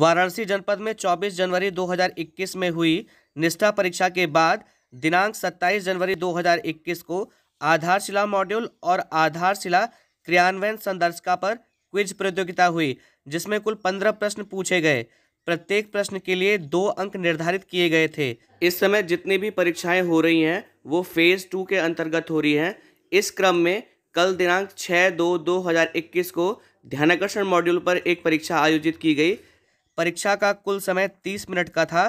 वाराणसी जनपद में 24 जनवरी 2021 में हुई निष्ठा परीक्षा के बाद दिनांक 27 जनवरी 2021 को आधारशिला मॉड्यूल और आधारशिला क्रियान्वयन संदर्शिका पर क्विज प्रतियोगिता हुई जिसमें कुल 15 प्रश्न पूछे गए प्रत्येक प्रश्न के लिए दो अंक निर्धारित किए गए थे इस समय जितनी भी परीक्षाएं हो रही हैं वो फेज़ टू के अंतर्गत हो रही हैं इस क्रम में कल दिनांक 6 दो 2021 को ध्यानाकर्षण मॉड्यूल पर एक परीक्षा आयोजित की गई परीक्षा का कुल समय तीस मिनट का था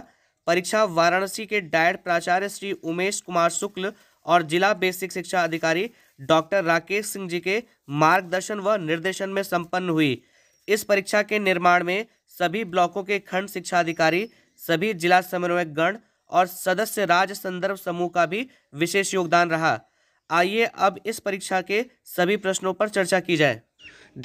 परीक्षा वाराणसी के डायट प्राचार्य श्री उमेश कुमार शुक्ल और जिला बेसिक शिक्षा अधिकारी डॉक्टर राकेश सिंह जी के मार्गदर्शन व निर्देशन में संपन्न हुई इस परीक्षा के निर्माण में सभी ब्लॉकों के खंड शिक्षा अधिकारी सभी जिला गण और सदस्य राज्य संदर्भ समूह का भी विशेष योगदान रहा आइए अब इस परीक्षा के सभी प्रश्नों पर चर्चा की जाए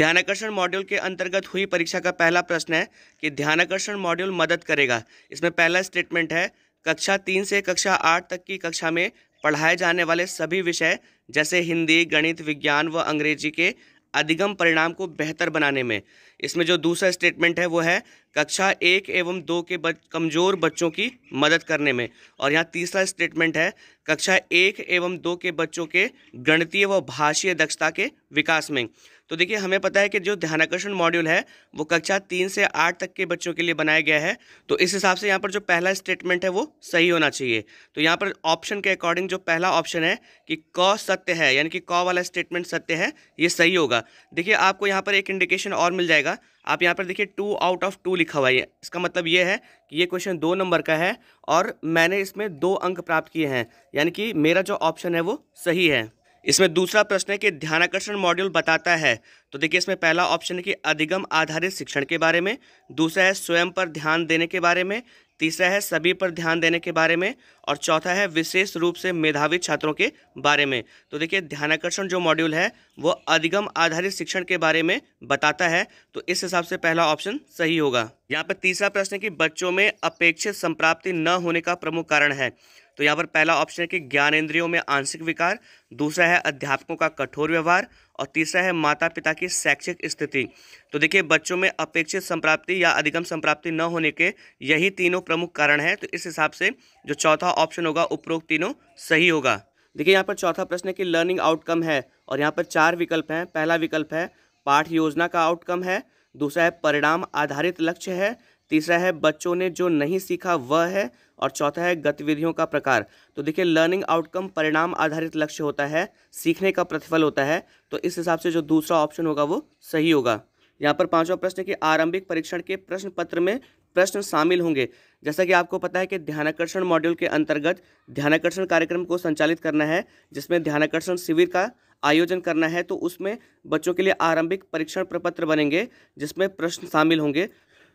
ध्यानाकर्षण मॉड्यूल के अंतर्गत हुई परीक्षा का पहला प्रश्न है कि ध्यानाकर्षण मॉड्यूल मदद करेगा इसमें पहला स्टेटमेंट है कक्षा तीन से कक्षा आठ तक की कक्षा में पढ़ाए जाने वाले सभी विषय जैसे हिंदी गणित विज्ञान व अंग्रेजी के अधिगम परिणाम को बेहतर बनाने में इसमें जो दूसरा स्टेटमेंट है वो है कक्षा एक एवं दो के बच, कमज़ोर बच्चों की मदद करने में और यहाँ तीसरा स्टेटमेंट है कक्षा एक एवं दो के बच्चों के गणितीय व भाषीय दक्षता के विकास में तो देखिए हमें पता है कि जो ध्यानाकर्षण मॉड्यूल है वो कक्षा तीन से आठ तक के बच्चों के लिए बनाया गया है तो इस हिसाब से यहाँ पर जो पहला स्टेटमेंट है वो सही होना चाहिए तो यहाँ पर ऑप्शन के अकॉर्डिंग जो पहला ऑप्शन है कि क सत्य है यानी कि क वाला स्टेटमेंट सत्य है ये सही होगा देखिए आपको यहाँ पर एक इंडिकेशन और मिल जाएगा आप यहाँ पर देखिए टू आउट ऑफ टू लिखा हुआ है इसका मतलब ये है कि ये क्वेश्चन दो नंबर का है और मैंने इसमें दो अंक प्राप्त किए हैं यानी कि मेरा जो ऑप्शन है वो सही है इसमें दूसरा प्रश्न है कि ध्यानाकर्षण मॉड्यूल बताता है तो देखिए इसमें पहला ऑप्शन है कि अधिगम आधारित शिक्षण के बारे में दूसरा है स्वयं पर ध्यान देने के बारे में तीसरा है सभी पर ध्यान देने के बारे में और चौथा है विशेष रूप से मेधावी छात्रों के बारे में तो देखिए ध्यानाकर्षण जो मॉड्यूल है वो अधिगम आधारित शिक्षण के बारे में बताता है तो इस हिसाब से पहला ऑप्शन सही होगा यहाँ पर तीसरा प्रश्न है कि बच्चों में अपेक्षित संप्राप्ति न होने का प्रमुख कारण है तो यहाँ पर पहला ऑप्शन है कि ज्ञान इंद्रियों में आंशिक विकार दूसरा है अध्यापकों का कठोर व्यवहार और तीसरा है माता पिता की शैक्षिक स्थिति तो देखिए बच्चों में अपेक्षित संप्राप्ति या अधिगम संप्राप्ति न होने के यही तीनों प्रमुख कारण हैं तो इस हिसाब से जो चौथा ऑप्शन होगा उपरोक्त तीनों सही होगा देखिए यहाँ पर चौथा प्रश्न है कि लर्निंग आउटकम है और यहाँ पर चार विकल्प हैं पहला विकल्प है पाठ योजना का आउटकम है दूसरा है परिणाम आधारित लक्ष्य है तीसरा है बच्चों ने जो नहीं सीखा वह है और चौथा है गतिविधियों का प्रकार तो देखिए लर्निंग आउटकम परिणाम आधारित लक्ष्य होता है सीखने का प्रतिफल होता है तो इस हिसाब से जो दूसरा ऑप्शन होगा वो सही होगा यहाँ पर पांचवा प्रश्न कि आरंभिक परीक्षण के प्रश्न पत्र में प्रश्न शामिल होंगे जैसा कि आपको पता है कि ध्यानाकर्षण मॉड्यूल के अंतर्गत ध्यानाकर्षण कार्यक्रम को संचालित करना है जिसमें ध्यानाकर्षण शिविर का आयोजन करना है तो उसमें बच्चों के लिए आरंभिक परीक्षण प्रपत्र बनेंगे जिसमें प्रश्न शामिल होंगे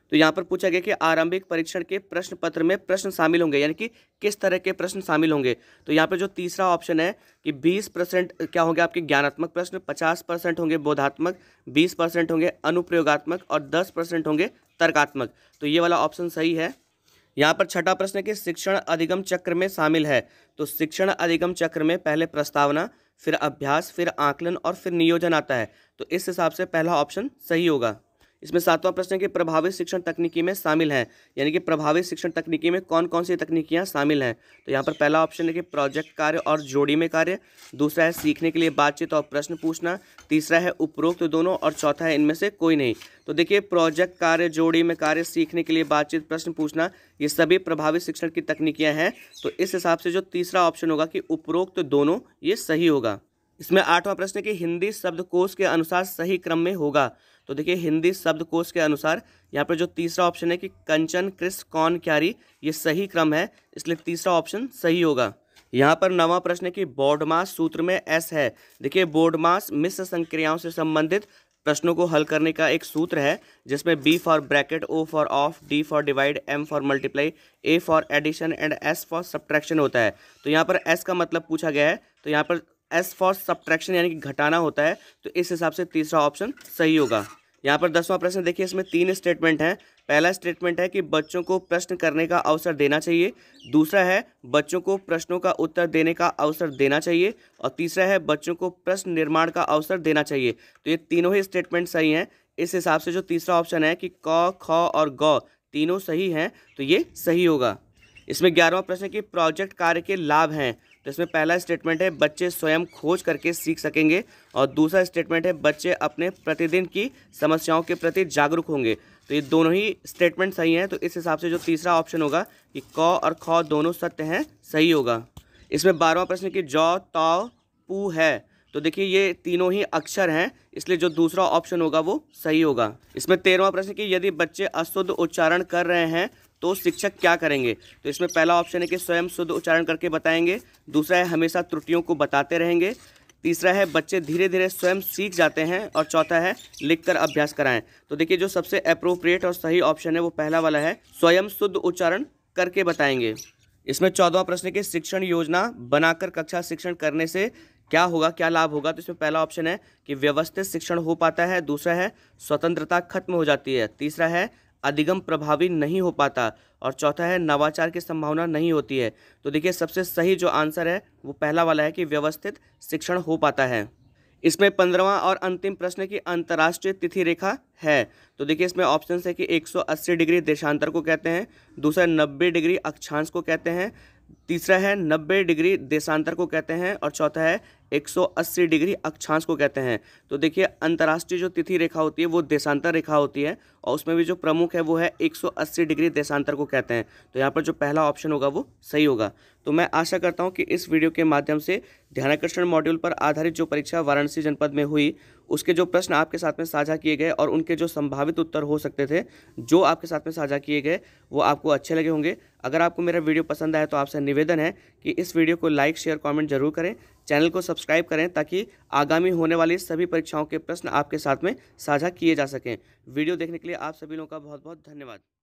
तो यहाँ पर पूछा गया कि आरंभिक परीक्षण के प्रश्न पत्र में प्रश्न शामिल होंगे यानी कि किस तरह के प्रश्न शामिल होंगे तो यहाँ पर जो तीसरा ऑप्शन है कि 20 परसेंट क्या होंगे आपके ज्ञानात्मक प्रश्न 50 परसेंट होंगे बोधात्मक 20 परसेंट होंगे अनुप्रयोगात्मक और 10 परसेंट होंगे तर्कात्मक तो ये वाला ऑप्शन सही है यहाँ पर छठा प्रश्न कि शिक्षण अधिगम चक्र में शामिल है तो शिक्षण अधिगम चक्र में पहले प्रस्तावना फिर अभ्यास फिर आकलन और फिर नियोजन आता है तो इस हिसाब से पहला ऑप्शन सही होगा इसमें सातवां प्रश्न है कि प्रभावित शिक्षण तकनीकी में शामिल हैं यानी कि प्रभावित शिक्षण तकनीकी में कौन कौन सी तकनीकियाँ शामिल हैं तो यहाँ पर पहला ऑप्शन है कि प्रोजेक्ट कार्य और जोड़ी में कार्य दूसरा है सीखने के लिए बातचीत और प्रश्न पूछना तीसरा है उपरोक्त तो दोनों और चौथा है इनमें से कोई नहीं तो देखिए प्रोजेक्ट कार्य जोड़ी में कार्य सीखने के लिए बातचीत प्रश्न पूछना ये सभी प्रभावित शिक्षण की तकनीकियाँ हैं तो इस हिसाब से जो तीसरा ऑप्शन होगा कि उपरोक्त दोनों ये सही होगा इसमें आठवां प्रश्न है कि हिंदी शब्दकोश के अनुसार सही क्रम में होगा तो देखिए हिंदी शब्दकोश के अनुसार यहाँ पर जो तीसरा ऑप्शन है कि कंचन क्रिस कौन क्यारी ये सही क्रम है इसलिए तीसरा ऑप्शन सही होगा यहाँ पर नवा प्रश्न है कि बोर्डमास सूत्र में एस है देखिए बोर्डमास मिश्र संक्रियाओं से संबंधित प्रश्नों को हल करने का एक सूत्र है जिसमें B for bracket O for of D for divide M for multiply A for addition and S for subtraction होता है तो यहाँ पर एस का मतलब पूछा गया है तो यहाँ पर एस फॉर सब्ट्रैक्शन यानी कि घटाना होता है तो इस हिसाब से तीसरा ऑप्शन सही होगा यहाँ पर दसवां प्रश्न देखिए इसमें तीन स्टेटमेंट हैं पहला स्टेटमेंट है कि बच्चों को प्रश्न करने का अवसर देना चाहिए दूसरा है बच्चों को प्रश्नों का उत्तर देने का अवसर देना चाहिए और तीसरा है बच्चों को प्रश्न निर्माण का अवसर देना चाहिए तो ये तीनों ही स्टेटमेंट सही हैं इस हिसाब से जो तीसरा ऑप्शन है कि क ख और ग तीनों सही हैं तो ये सही होगा इसमें ग्यारहवा प्रश्न कि प्रोजेक्ट कार्य के लाभ हैं तो इसमें पहला स्टेटमेंट है बच्चे स्वयं खोज करके सीख सकेंगे और दूसरा स्टेटमेंट है बच्चे अपने प्रतिदिन की समस्याओं के प्रति जागरूक होंगे तो ये दोनों ही स्टेटमेंट सही हैं तो इस हिसाब से जो तीसरा ऑप्शन होगा कि क और ख दोनों सत्य हैं सही होगा इसमें बारहवा प्रश्न कि जौ तौ पू है तो देखिए ये तीनों ही अक्षर हैं इसलिए जो दूसरा ऑप्शन होगा वो सही होगा इसमें तेरहवा प्रश्न कि यदि बच्चे अशुद्ध उच्चारण कर रहे हैं तो शिक्षक क्या करेंगे तो इसमें पहला ऑप्शन है कि स्वयं शुद्ध उच्चारण करके बताएंगे दूसरा है हमेशा त्रुटियों को बताते रहेंगे तीसरा है बच्चे धीरे धीरे स्वयं सीख जाते हैं और चौथा है लिखकर अभ्यास कराएं तो देखिए जो सबसे अप्रोप्रिएट और सही ऑप्शन है वो पहला वाला है स्वयं शुद्ध उच्चारण करके बताएंगे इसमें चौदवा प्रश्न की शिक्षण योजना बनाकर कक्षा शिक्षण करने से क्या होगा क्या लाभ होगा तो इसमें पहला ऑप्शन है कि व्यवस्थित शिक्षण हो पाता है दूसरा है स्वतंत्रता खत्म हो जाती है तीसरा है अधिगम प्रभावी नहीं हो पाता और चौथा है नवाचार की संभावना नहीं होती है तो देखिए सबसे सही जो आंसर है वो पहला वाला है कि व्यवस्थित शिक्षण हो पाता है इसमें पंद्रवा और अंतिम प्रश्न की अंतर्राष्ट्रीय तिथि रेखा है तो देखिए इसमें ऑप्शन है कि 180 डिग्री देशांतर को कहते हैं दूसरा 90 डिग्री अक्षांश को कहते हैं तीसरा है 90 डिग्री देशांतर को कहते हैं और चौथा है 180 डिग्री अक्षांश को कहते हैं तो देखिए अंतर्राष्ट्रीय जो तिथि रेखा होती है वो देशांतर रेखा होती है और उसमें भी जो प्रमुख है वो है 180 डिग्री देशांतर को कहते हैं तो यहाँ पर जो पहला ऑप्शन होगा वो सही होगा तो मैं आशा करता हूँ कि इस वीडियो के माध्यम से ध्यानाकर्षण मॉड्यूल पर आधारित जो परीक्षा वाराणसी जनपद में हुई उसके जो प्रश्न आपके साथ में साझा किए गए और उनके जो संभावित उत्तर हो सकते थे जो आपके साथ में साझा किए गए वो आपको अच्छे लगे होंगे अगर आपको मेरा वीडियो पसंद आया तो आपसे निवेदन है कि इस वीडियो को लाइक शेयर कॉमेंट जरूर करें चैनल को सब्सक्राइब करें ताकि आगामी होने वाली सभी परीक्षाओं के प्रश्न आपके साथ में साझा किए जा सकें वीडियो देखने के लिए आप सभी लोगों का बहुत बहुत धन्यवाद